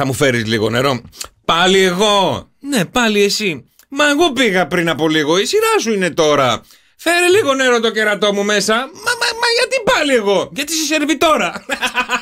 Θα μου φέρεις λίγο νερό. Πάλι εγώ. Ναι, πάλι εσύ. Μα εγώ πήγα πριν από λίγο. Η σειρά σου είναι τώρα. Φέρε λίγο νερό το κερατό μου μέσα. Μα, μα, μα γιατί πάλι εγώ. Γιατί σε σερβιτόρα.